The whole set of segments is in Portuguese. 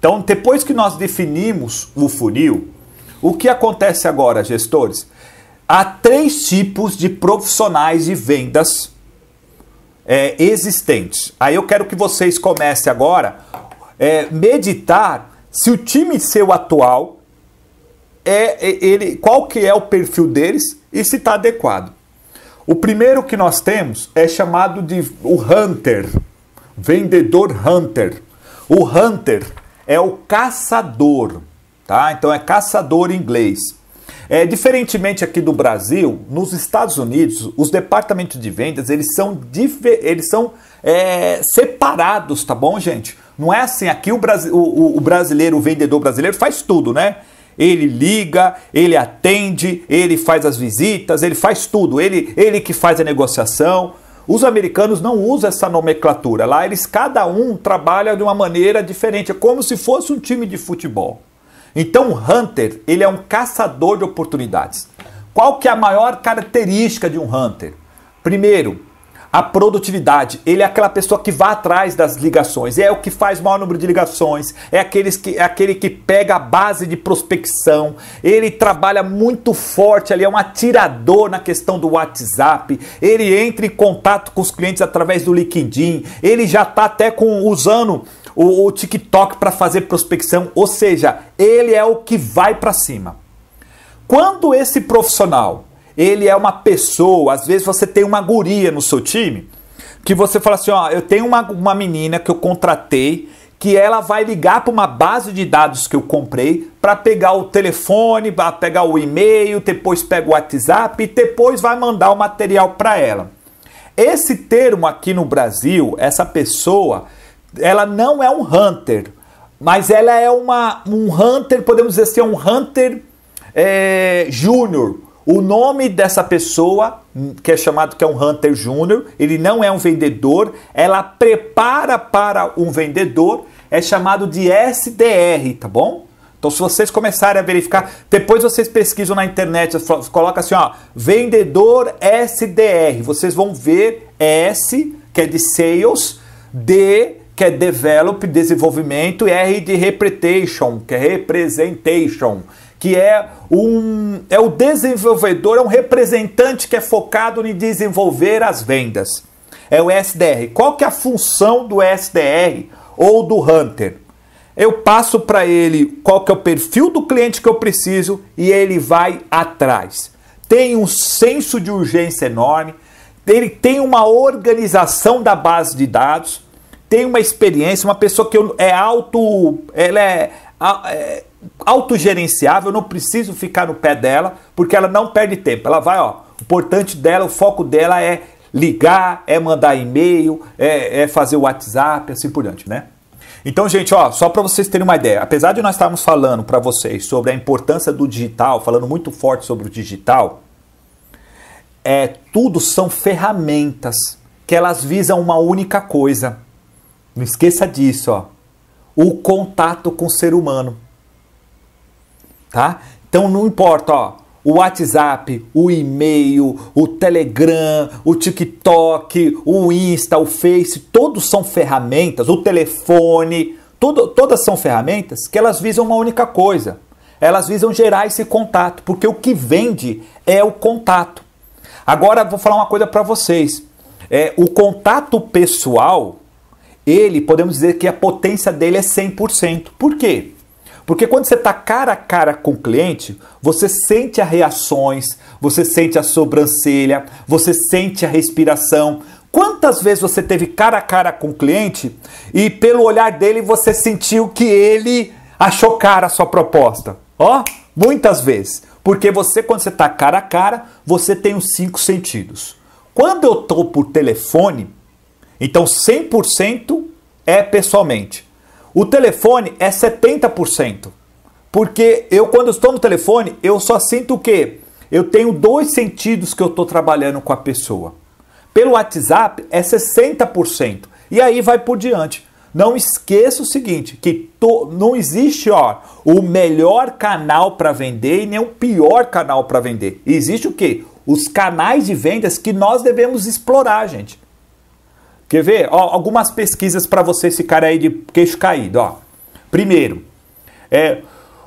Então, depois que nós definimos o funil, o que acontece agora, gestores? Há três tipos de profissionais de vendas é, existentes. Aí eu quero que vocês comecem agora é, meditar se o time seu atual é, é ele, qual que é o perfil deles e se está adequado. O primeiro que nós temos é chamado de o hunter, vendedor hunter. O hunter é o caçador, tá? Então é caçador em inglês. É, diferentemente aqui do Brasil, nos Estados Unidos, os departamentos de vendas eles são, eles são é, separados, tá bom, gente? Não é assim, aqui o, o, o brasileiro, o vendedor brasileiro faz tudo, né? Ele liga, ele atende, ele faz as visitas, ele faz tudo, ele, ele que faz a negociação. Os americanos não usam essa nomenclatura. Lá eles cada um trabalha de uma maneira diferente, é como se fosse um time de futebol. Então, o hunter, ele é um caçador de oportunidades. Qual que é a maior característica de um hunter? Primeiro, a produtividade. Ele é aquela pessoa que vai atrás das ligações, é o que faz maior número de ligações, é, aqueles que, é aquele que pega a base de prospecção, ele trabalha muito forte ali, é um atirador na questão do WhatsApp, ele entra em contato com os clientes através do LinkedIn, ele já está até com, usando o, o TikTok para fazer prospecção, ou seja, ele é o que vai para cima. Quando esse profissional ele é uma pessoa. Às vezes você tem uma guria no seu time que você fala assim: ó, eu tenho uma, uma menina que eu contratei que ela vai ligar para uma base de dados que eu comprei para pegar o telefone, para pegar o e-mail, depois pega o WhatsApp e depois vai mandar o material para ela. Esse termo aqui no Brasil, essa pessoa, ela não é um hunter, mas ela é uma, um hunter, podemos dizer assim, é um hunter é, júnior, o nome dessa pessoa, hum, que é chamado que é um hunter júnior, ele não é um vendedor, ela prepara para um vendedor, é chamado de SDR, tá bom? Então se vocês começarem a verificar, depois vocês pesquisam na internet, coloca assim, ó, vendedor SDR, vocês vão ver S, que é de sales, D, que é develop, desenvolvimento, R de reputation que é representation que é um é o desenvolvedor, é um representante que é focado em desenvolver as vendas. É o SDR. Qual que é a função do SDR ou do hunter? Eu passo para ele qual que é o perfil do cliente que eu preciso e ele vai atrás. Tem um senso de urgência enorme, ele tem uma organização da base de dados, tem uma experiência, uma pessoa que é alto ela é, é autogerenciável, eu não preciso ficar no pé dela, porque ela não perde tempo. Ela vai, ó, o importante dela, o foco dela é ligar, é mandar e-mail, é, é fazer o WhatsApp, assim por diante, né? Então, gente, ó, só para vocês terem uma ideia, apesar de nós estarmos falando para vocês sobre a importância do digital, falando muito forte sobre o digital, é tudo são ferramentas que elas visam uma única coisa. Não esqueça disso, ó. O contato com o ser humano tá? Então não importa, ó, o WhatsApp, o e-mail, o Telegram, o TikTok, o Insta, o Face, todos são ferramentas, o telefone, tudo, todas são ferramentas que elas visam uma única coisa. Elas visam gerar esse contato, porque o que vende é o contato. Agora vou falar uma coisa para vocês. É, o contato pessoal, ele podemos dizer que a potência dele é 100%. Por quê? Porque quando você está cara a cara com o cliente, você sente as reações, você sente a sobrancelha, você sente a respiração. Quantas vezes você teve cara a cara com o cliente e pelo olhar dele você sentiu que ele achou cara a sua proposta? Ó, oh, muitas vezes. Porque você, quando você está cara a cara, você tem os cinco sentidos. Quando eu estou por telefone, então 100% é pessoalmente. O telefone é 70%. Porque eu, quando estou no telefone, eu só sinto o Eu tenho dois sentidos que eu estou trabalhando com a pessoa. Pelo WhatsApp é 60%. E aí vai por diante. Não esqueça o seguinte, que to, não existe ó, o melhor canal para vender e nem o pior canal para vender. Existe o quê? Os canais de vendas que nós devemos explorar, gente. Quer ver? Ó, algumas pesquisas para você ficar aí de queixo caído. Ó. Primeiro, é,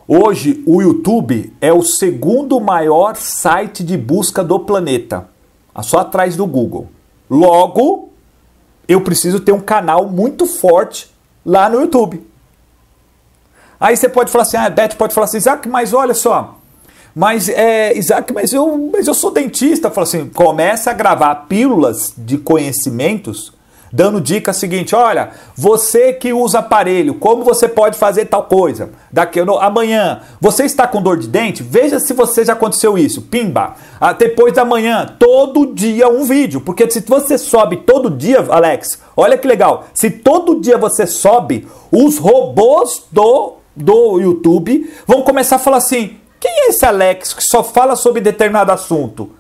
hoje o YouTube é o segundo maior site de busca do planeta, tá só atrás do Google. Logo, eu preciso ter um canal muito forte lá no YouTube. Aí você pode falar assim, ah, Beth pode falar assim, Isaac, mas olha só, mas é, Isaac, mas eu, mas eu sou dentista. Fala assim, começa a gravar pílulas de conhecimentos dando dica seguinte: olha, você que usa aparelho, como você pode fazer tal coisa? Daqui no, amanhã, você está com dor de dente? Veja se você já aconteceu isso. Pimba. Ah, depois da manhã, todo dia um vídeo, porque se você sobe todo dia, Alex, olha que legal. Se todo dia você sobe, os robôs do do YouTube vão começar a falar assim: quem é esse Alex que só fala sobre determinado assunto?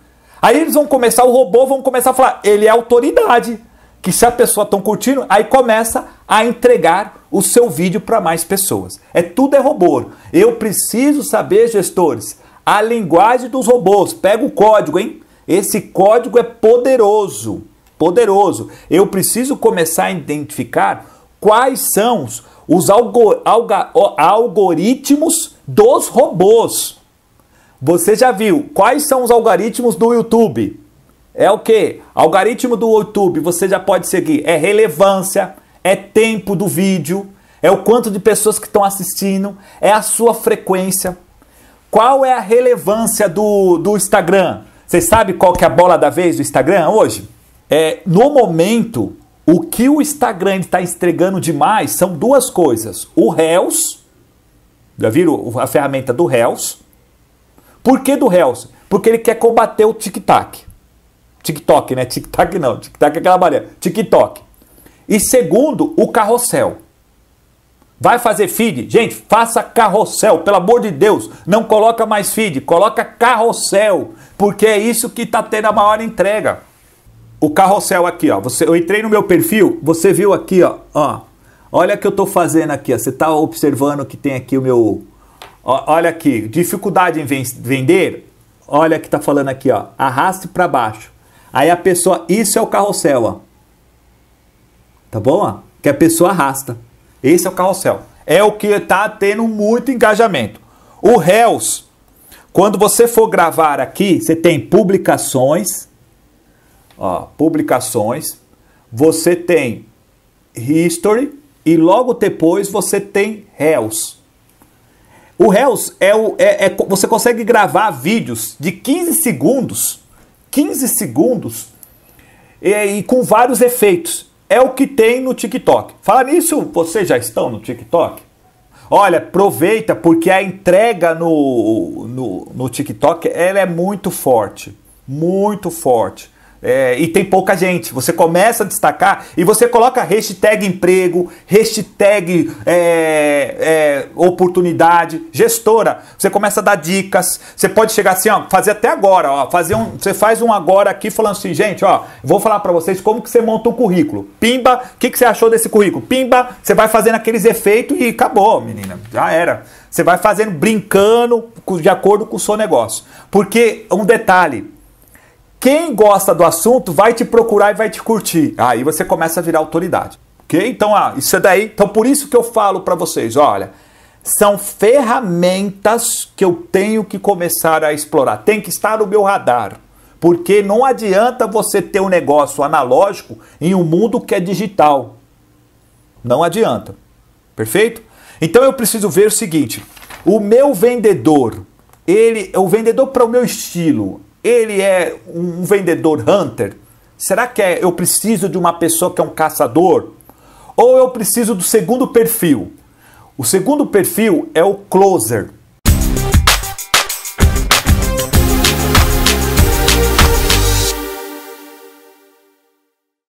Aí eles vão começar, o robô vão começar a falar, ele é autoridade que se a pessoa está curtindo, aí começa a entregar o seu vídeo para mais pessoas. É tudo é robô. Eu preciso saber, gestores, a linguagem dos robôs. Pega o código, hein? Esse código é poderoso, poderoso. Eu preciso começar a identificar quais são os algor alga algoritmos dos robôs. Você já viu quais são os algoritmos do YouTube? É o que? Algoritmo do YouTube, você já pode seguir. É relevância, é tempo do vídeo, é o quanto de pessoas que estão assistindo, é a sua frequência. Qual é a relevância do, do Instagram? Vocês sabem qual que é a bola da vez do Instagram hoje? É, no momento, o que o Instagram está entregando demais são duas coisas. O réus, já viram a ferramenta do réus? Por que do réus? Porque ele quer combater o tic-tac. TikTok, né? TikTok não, TikTok é aquela maneira. TikTok. E segundo, o carrossel. Vai fazer feed? Gente, faça carrossel, pelo amor de Deus. Não coloca mais feed, coloca carrossel, porque é isso que está tendo a maior entrega. O carrossel aqui, ó. Você, eu entrei no meu perfil, você viu aqui, ó. ó olha o que eu estou fazendo aqui, ó. Você está observando que tem aqui o meu... Ó, olha aqui, dificuldade em vender? Olha que está falando aqui, ó. Arraste para baixo. Aí a pessoa, isso é o carrossel, ó. Tá bom? Ó? Que a pessoa arrasta. Esse é o carrossel. É o que tá tendo muito engajamento. O réus, quando você for gravar aqui, você tem publicações, ó, publicações, você tem history e logo depois você tem réus. O réus é o é, é você consegue gravar vídeos de 15 segundos 15 segundos e, e com vários efeitos. É o que tem no TikTok. Falar nisso, vocês já estão no TikTok? Olha, aproveita porque a entrega no, no, no TikTok ela é muito forte. Muito forte é, e tem pouca gente. Você começa a destacar e você coloca hashtag emprego, hashtag é, é, oportunidade, gestora. Você começa a dar dicas. Você pode chegar assim, ó, fazer até agora, ó, fazer um, você faz um agora aqui falando assim, gente, ó, vou falar para vocês como que você monta um currículo. Pimba, o que, que você achou desse currículo? Pimba, você vai fazendo aqueles efeitos e acabou, menina, já era. Você vai fazendo brincando de acordo com o seu negócio. Porque um detalhe, quem gosta do assunto vai te procurar e vai te curtir. Aí você começa a virar autoridade. Ok? Então, ah, isso é daí. Então, por isso que eu falo para vocês: olha, são ferramentas que eu tenho que começar a explorar. Tem que estar no meu radar. Porque não adianta você ter um negócio analógico em um mundo que é digital. Não adianta. Perfeito? Então eu preciso ver o seguinte: o meu vendedor, ele, o vendedor para o meu estilo, ele é um vendedor hunter? Será que é, eu preciso de uma pessoa que é um caçador? Ou eu preciso do segundo perfil? O segundo perfil é o closer.